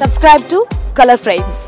subscribe to colour frames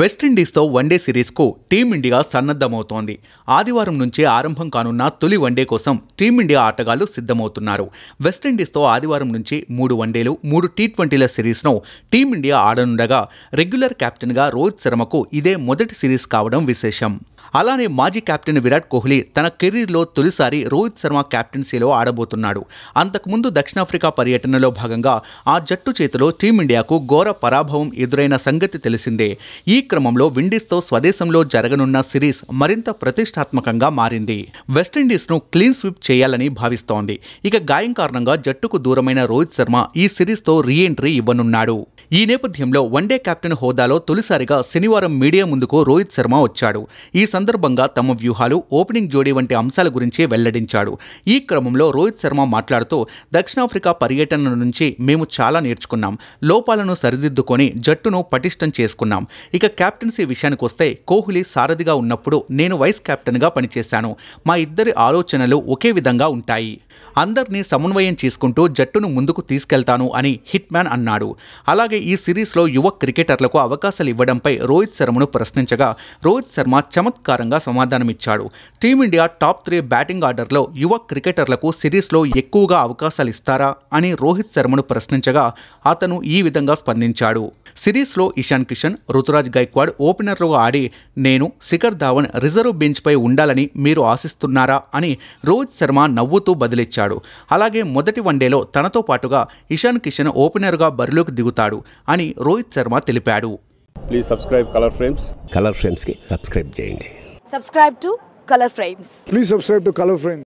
వెస్టిండీస్తో one day సిరీస్కు team India సన్నద్ధమవుతోంది ఆదివారం నుంచే ఆరంభం కానున్న తొలి వన్డే కోసం టీమిండియా ఆటగాళ్లు సిద్ధమవుతున్నారు వెస్టిండీస్తో ఆదివారం నుంచి మూడు వన్డేలు మూడు టీ ట్వంటీల సిరీస్ను టీమిండియా ఆడనుండగా రెగ్యులర్ కెప్టెన్గా రోహిత్ శర్మకు ఇదే మొదటి సిరీస్ కావడం విశేషం అలానే మాజీ కెప్టెన్ విరాట్ కోహ్లీ తన కెరీర్లో తొలిసారి రోహిత్ శర్మ కెప్టెన్సీలో ఆడబోతున్నాడు అంతకుముందు దక్షిణాఫ్రికా పర్యటనలో భాగంగా ఆ జట్టు చేతిలో టీమిండియాకు ఘోర పరాభవం ఎదురైన సంగతి తెలిసిందే ఈ క్రమంలో విండీస్తో స్వదేశంలో జరగనున్న సిరీస్ మరింత ప్రతిష్టాత్మకంగా మారింది వెస్టిండీస్ను క్లీన్ స్విప్ చేయాలని భావిస్తోంది ఇక గాయం కారణంగా జట్టుకు దూరమైన రోహిత్ శర్మ ఈ సిరీస్తో రీఎంట్రీ ఇవ్వనున్నాడు ఈ నేపథ్యంలో వన్డే కెప్టెన్ హోదాలో తొలిసారిగా శనివారం మీడియా ముందుకు రోహిత్ శర్మ వచ్చాడు ఈ సందర్భంగా తమ వ్యూహాలు ఓపెనింగ్ జోడీ వంటి అంశాల గురించి వెల్లడించాడు ఈ క్రమంలో రోహిత్ శర్మ మాట్లాడుతూ దక్షిణాఫ్రికా పర్యటన నుంచి మేము చాలా నేర్చుకున్నాం లోపాలను సరిదిద్దుకొని జట్టును పటిష్టం చేసుకున్నాం ఇక కెప్టెన్సీ విషయానికి వస్తే కోహ్లీ సారథిగా ఉన్నప్పుడు నేను వైస్ కెప్టెన్గా పనిచేశాను మా ఇద్దరి ఆలోచనలు ఒకే విధంగా ఉంటాయి అందరినీ సమన్వయం చేసుకుంటూ జట్టును ముందుకు తీసుకెళ్తాను అని హిట్మ్యాన్ అన్నాడు అలాగే అలాగే ఈ సిరీస్లో యువ క్రికెటర్లకు అవకాశాలు ఇవ్వడంపై రోహిత్ శర్మను ప్రశ్నించగా రోహిత్ శర్మ చమత్కారంగా సమాధానమిచ్చాడు టీమిండియా టాప్ త్రీ బ్యాటింగ్ ఆర్డర్లో యువ క్రికెటర్లకు సిరీస్లో ఎక్కువగా అవకాశాలు ఇస్తారా అని రోహిత్ శర్మను ప్రశ్నించగా అతను ఈ విధంగా స్పందించాడు సిరీస్లో ఇషాన్ కిషన్ రుతురాజ్ గైక్వాడ్ ఓపెనర్లుగా ఆడి నేను శిఖర్ ధావన్ రిజర్వ్ బెంచ్పై ఉండాలని మీరు ఆశిస్తున్నారా అని రోహిత్ శర్మ నవ్వుతూ బదిలిచ్చాడు అలాగే మొదటి వన్డేలో తనతో పాటుగా ఇషాన్ కిషన్ ఓపెనర్గా బరిలోకి దిగుతాడు అని రోహిత్ శర్మ తెలిపాడు please subscribe colour frames colour కి సబ్స్క్రైబ్ చేయండి subscribe to colour frames please subscribe to colour frames